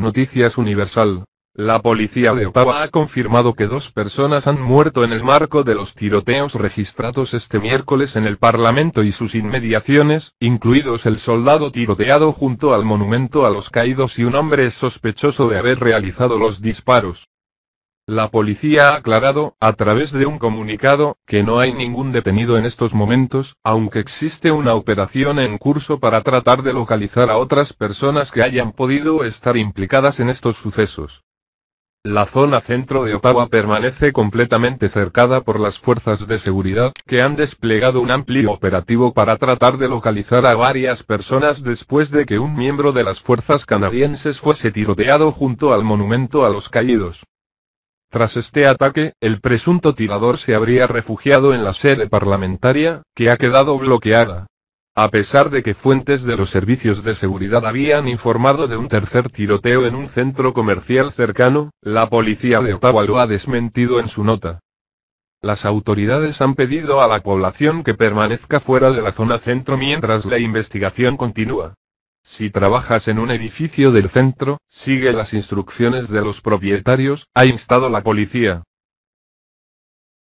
Noticias Universal. La policía de Ottawa ha confirmado que dos personas han muerto en el marco de los tiroteos registrados este miércoles en el Parlamento y sus inmediaciones, incluidos el soldado tiroteado junto al monumento a los caídos y un hombre sospechoso de haber realizado los disparos. La policía ha aclarado, a través de un comunicado, que no hay ningún detenido en estos momentos, aunque existe una operación en curso para tratar de localizar a otras personas que hayan podido estar implicadas en estos sucesos. La zona centro de Ottawa permanece completamente cercada por las fuerzas de seguridad, que han desplegado un amplio operativo para tratar de localizar a varias personas después de que un miembro de las fuerzas canadienses fuese tiroteado junto al monumento a los caídos. Tras este ataque, el presunto tirador se habría refugiado en la sede parlamentaria, que ha quedado bloqueada. A pesar de que fuentes de los servicios de seguridad habían informado de un tercer tiroteo en un centro comercial cercano, la policía de Ottawa lo ha desmentido en su nota. Las autoridades han pedido a la población que permanezca fuera de la zona centro mientras la investigación continúa. Si trabajas en un edificio del centro, sigue las instrucciones de los propietarios, ha instado la policía.